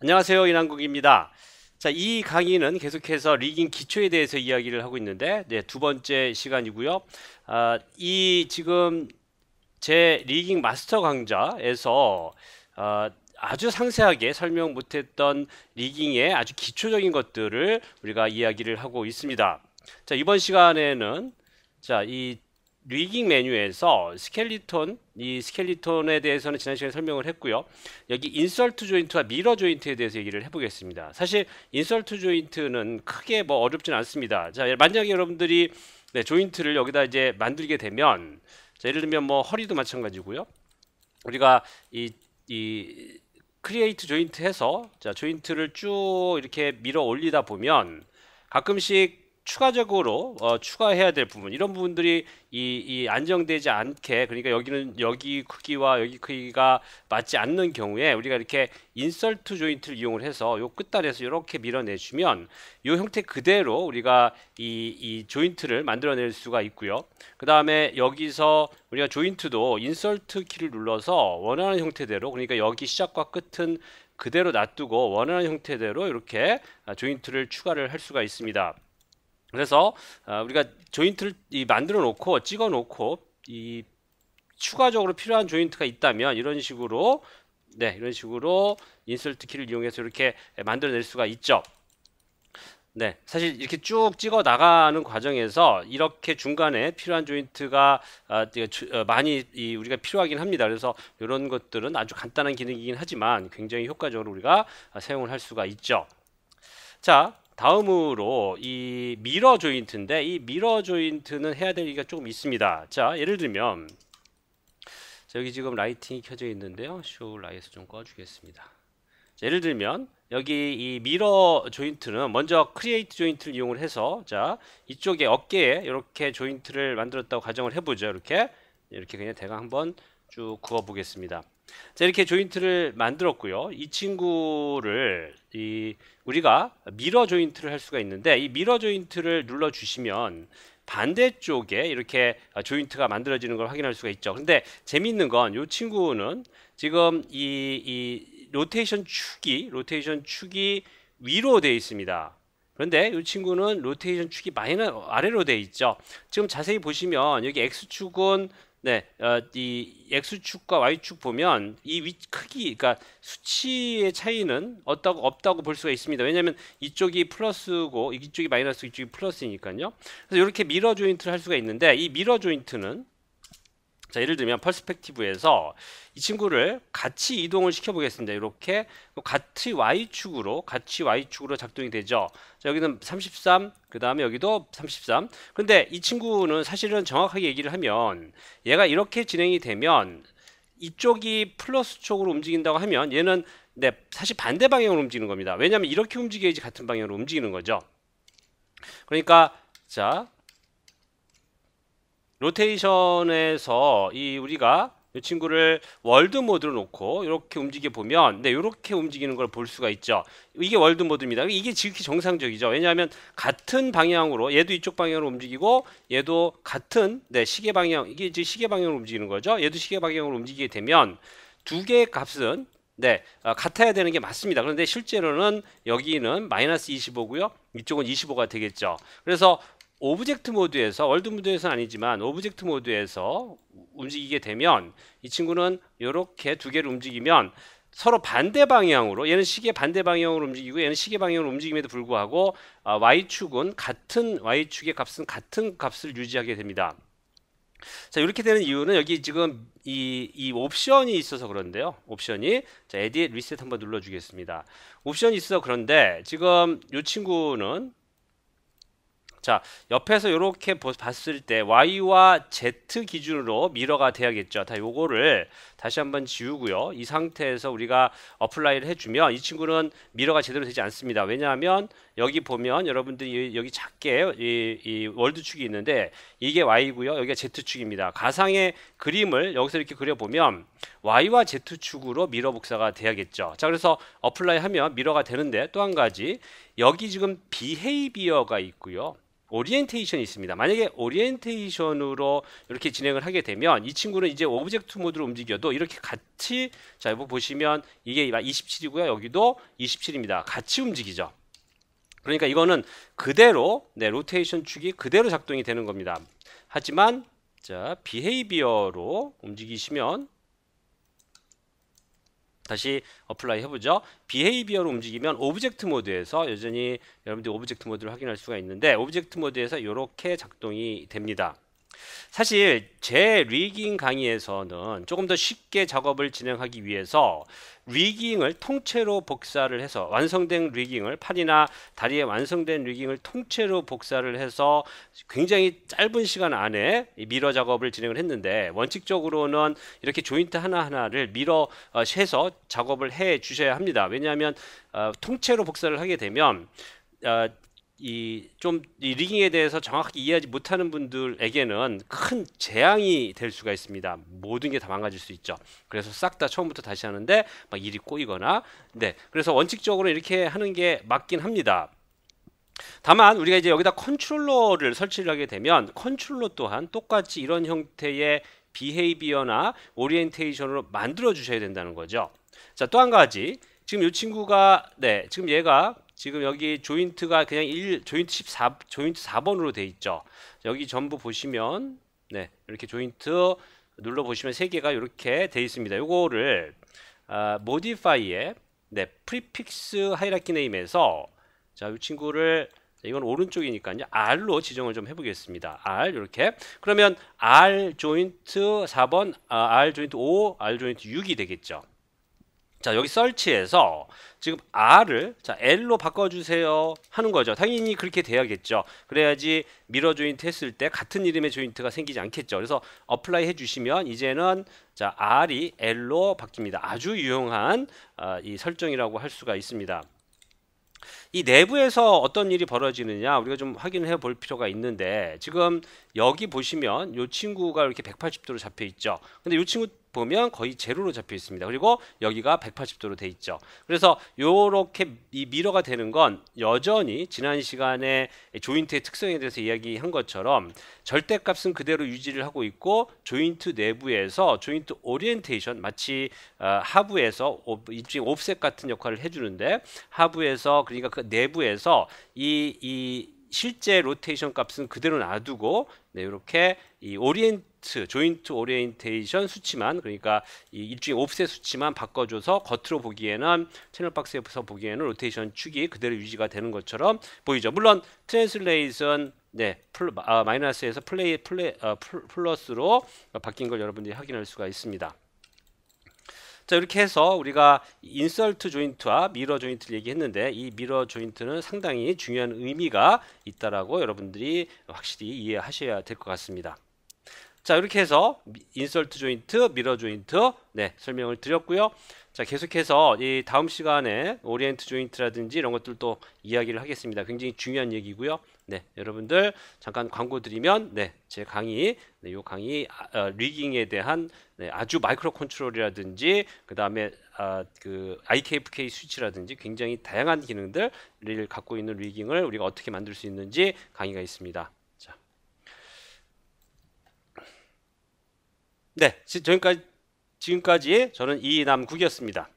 안녕하세요 이남국입니다 자, 이 강의는 계속해서 리깅 기초에 대해서 이야기를 하고 있는데 네, 두 번째 시간이고요 아, 이 지금 제 리깅 마스터 강좌에서 아, 아주 상세하게 설명 못했던 리깅의 아주 기초적인 것들을 우리가 이야기를 하고 있습니다 자 이번 시간에는 자이 리깅 메뉴에서 스켈리톤, 이 스켈리톤에 대해서는 지난 시간에 설명을 했고요. 여기 인설트 조인트와 미러 조인트에 대해서 얘기를 해보겠습니다. 사실 인설트 조인트는 크게 뭐 어렵진 않습니다. 자, 만약에 여러분들이 네, 조인트를 여기다 이제 만들게 되면 자, 예를 들면 뭐 허리도 마찬가지고요. 우리가 이, 이 크리에이트 조인트 해서 자, 조인트를 쭉 이렇게 밀어 올리다 보면 가끔씩 추가적으로 어, 추가해야 될 부분 이런 부분들이 이, 이 안정되지 않게 그러니까 여기는 여기 크기와 여기 크기가 맞지 않는 경우에 우리가 이렇게 인설트 조인트를 이용을 해서 요 끝단에서 이렇게 밀어내주면 요 형태 그대로 우리가 이, 이 조인트를 만들어낼 수가 있고요 그 다음에 여기서 우리가 조인트도 인설트 키를 눌러서 원하는 형태대로 그러니까 여기 시작과 끝은 그대로 놔두고 원하는 형태대로 이렇게 조인트를 추가를 할 수가 있습니다 그래서 어, 우리가 조인트를 만들어 놓고 찍어 놓고 이 추가적으로 필요한 조인트가 있다면 이런 식으로 네 이런 식으로 인설트 키를 이용해서 이렇게 만들어낼 수가 있죠 네 사실 이렇게 쭉 찍어 나가는 과정에서 이렇게 중간에 필요한 조인트가 어, 어, 많 이, 우리가 필요하긴 합니다 그래서 이런 것들은 아주 간단한 기능이긴 하지만 굉장히 효과적으로 우리가 사용을 할 수가 있죠 자 다음으로 이 미러 조인트인데 이 미러 조인트는 해야 될 얘기가 조금 있습니다. 자 예를 들면 자, 여기 지금 라이팅이 켜져 있는데요. 쇼 라이트 좀 꺼주겠습니다. 자, 예를 들면 여기 이 미러 조인트는 먼저 크리에이트 조인트를 이용을 해서 자 이쪽에 어깨에 이렇게 조인트를 만들었다고 가정을 해보죠. 이렇게 이렇게 그냥 대강 한번 쭉 그어 보겠습니다. 자 이렇게 조인트를 만들었고요. 이 친구를 이 우리가 미러 조인트를 할 수가 있는데 이 미러 조인트를 눌러 주시면 반대쪽에 이렇게 조인트가 만들어지는 걸 확인할 수가 있죠. 근데 재미있는 건 이 친구는 지금 이, 이 로테이션 축이 로테이션 축이 위로 되어 있습니다. 그런데 이 친구는 로테이션 축이 마이너 아래로 되어 있죠. 지금 자세히 보시면 여기 x축은 네, 어, 이 x축과 y축 보면 이 위, 크기, 그러니까 수치의 차이는 없다고 없다고 볼 수가 있습니다. 왜냐하면 이쪽이 플러스고 이쪽이 마이너스, 이쪽이 플러스니까요. 그래서 이렇게 미러 조인트를 할 수가 있는데 이 미러 조인트는 자 예를 들면 퍼스펙티브에서 이 친구를 같이 이동을 시켜 보겠습니다 이렇게 뭐 같이 y축으로 같이 y축으로 작동이 되죠 자, 여기는 33그 다음에 여기도 33 근데 이 친구는 사실은 정확하게 얘기를 하면 얘가 이렇게 진행이 되면 이쪽이 플러스 쪽으로 움직인다고 하면 얘는 네, 사실 반대 방향으로 움직이는 겁니다 왜냐하면 이렇게 움직여야지 같은 방향으로 움직이는 거죠 그러니까 자 로테이션에서 이 우리가 이 친구를 월드 모드로 놓고 이렇게 움직여 보면 네 이렇게 움직이는 걸 볼 수가 있죠 이게 월드 모드입니다 이게 지극히 정상적이죠 왜냐하면 같은 방향으로 얘도 이쪽 방향으로 움직이고 얘도 같은 네 시계 방향 이게 이제 시계 방향으로 움직이는 거죠 얘도 시계 방향으로 움직이게 되면 두 개의 값은 네, 어, 같아야 되는 게 맞습니다. 그런데 실제로는 여기는 마이너스 25고요. 이쪽은 25가 되겠죠. 그래서 오브젝트 모드에서 월드 모드에서는 아니지만 오브젝트 모드에서 움직이게 되면 이 친구는 이렇게 두 개를 움직이면 서로 반대 방향으로 얘는 시계 반대 방향으로 움직이고 얘는 시계 방향으로 움직임에도 불구하고 아, y축은 같은 y축의 값은 같은 값을 유지하게 됩니다. 자 이렇게 되는 이유는 여기 지금 이, 이 옵션이 있어서 그런데요 옵션이 자 에디트 리셋 한번 눌러 주겠습니다 옵션이 있어 서 그런데 지금 이 친구는 자, 옆에서 이렇게 봤을 때 Y와 Z 기준으로 미러가 돼야겠죠. 다 요거를 다시 한번 지우고요. 이 상태에서 우리가 어플라이를 해주면 이 친구는 미러가 제대로 되지 않습니다. 왜냐하면 여기 보면 여러분들이 여기 작게 이, 이 월드축이 있는데 이게 Y고요. 여기가 Z축입니다. 가상의 그림을 여기서 이렇게 그려보면 Y와 Z축으로 미러 복사가 돼야겠죠. 자, 그래서 어플라이 하면 미러가 되는데 또 한 가지 여기 지금 비헤이비어가 있고요. 오리엔테이션이 있습니다. 만약에 오리엔테이션으로 이렇게 진행을 하게 되면 이 친구는 이제 오브젝트 모드로 움직여도 이렇게 같이 자 여기 보시면 이게 27이고요. 여기도 27입니다. 같이 움직이죠. 그러니까 이거는 그대로 네 로테이션 축이 그대로 작동이 되는 겁니다. 하지만 자 비헤이비어로 움직이시면 다시 어플라이 해보죠. 비헤이비어로 움직이면 오브젝트 모드에서 여전히 여러분들이 오브젝트 모드를 확인할 수가 있는데 오브젝트 모드에서 이렇게 작동이 됩니다. 사실 제 리깅 강의에서는 조금 더 쉽게 작업을 진행하기 위해서 리깅을 통째로 복사를 해서 완성된 리깅을 팔이나 다리에 완성된 리깅을 통째로 복사를 해서 굉장히 짧은 시간 안에 미러 작업을 진행을 했는데 원칙적으로는 이렇게 조인트 하나하나를 미러 해서 어, 작업을 해 주셔야 합니다. 왜냐하면 어, 통째로 복사를 하게 되면 어, 이좀이 리깅에 대해서 정확히 이해하지 못하는 분들에게는 큰 재앙이 될 수가 있습니다. 모든 게 다 망가질 수 있죠. 그래서 싹 다 처음부터 다시 하는데 막 일이 꼬이거나 네. 그래서 원칙적으로 이렇게 하는 게 맞긴 합니다. 다만 우리가 이제 여기다 컨트롤러를 설치를 하게 되면 컨트롤러 또한 똑같이 이런 형태의 비헤이비어나 오리엔테이션으로 만들어 주셔야 된다는 거죠. 자, 또 한 가지. 지금 이 친구가 네, 지금 얘가 지금 여기 조인트가 그냥 1 조인트 14 조인트 4번으로 돼 있죠. 여기 전부 보시면 네, 이렇게 조인트 눌러 보시면 세 개가 이렇게 돼 있습니다. 요거를 아, m o d i 네, prefix h i e r 에서 자, 이 친구를 네, 이건 오른쪽이니까요. R로 지정을 좀 해보겠습니다. R 이렇게. 그러면 R 조인트 4번, 아, R 조인트 5, R 조인트 6이 되겠죠. 자 여기 설치에서 지금 R을 자 L로 바꿔주세요 하는 거죠 당연히 그렇게 돼야겠죠 그래야지 미러 조인트 했을 때 같은 이름의 조인트가 생기지 않겠죠 그래서 어플라이 해주시면 이제는 자 R이 L로 바뀝니다 아주 유용한 어, 이 설정이라고 할 수가 있습니다 이 내부에서 어떤 일이 벌어지느냐 우리가 좀 확인해 볼 필요가 있는데 지금 여기 보시면 이 친구가 이렇게 180도로 잡혀 있죠 근데 이 친구 보면 거의 제로로 잡혀 있습니다. 그리고 여기가 180도로 돼 있죠. 그래서 이렇게 이 미러가 되는 건 여전히 지난 시간에 조인트의 특성에 대해서 이야기한 것처럼 절대값은 그대로 유지를 하고 있고 조인트 내부에서 조인트 오리엔테이션 마치 어, 하부에서 일종의 옵셋 같은 역할을 해주는데 하부에서 그러니까 그 내부에서 이 이, 실제 로테이션 값은 그대로 놔두고 네, 이렇게 이 오리엔트 조인트 오리엔테이션 수치만 그러니까 이 일종의 옵셋 수치만 바꿔줘서 겉으로 보기에는 채널 박스에서 보기에는 로테이션 축이 그대로 유지가 되는 것처럼 보이죠. 물론 트랜슬레이션 네, 플, 아, 마이너스에서 플레이 플레 어, 플러스로 바뀐 걸 여러분들이 확인할 수가 있습니다. 자 이렇게 해서 우리가 인설트 조인트와 미러 조인트를 얘기했는데 이 미러 조인트는 상당히 중요한 의미가 있다라고 여러분들이 확실히 이해하셔야 될 것 같습니다. 자 이렇게 해서 인설트 조인트, 미러 조인트 네 설명을 드렸고요. 자 계속해서 이 다음 시간에 오리엔트 조인트라든지 이런 것들도 이야기를 하겠습니다. 굉장히 중요한 얘기고요. 네, 여러분들 잠깐 광고 드리면 네, 제 강의, 네, 요 강의 아, 어, 리깅에 대한 네, 아주 마이크로 컨트롤이라든지 그다음에 아, 그 IKFK 스위치라든지 굉장히 다양한 기능들을 갖고 있는 리깅을 우리가 어떻게 만들 수 있는지 강의가 있습니다. 자. 네, 지금까지 지금까지 저는 이남국이었습니다.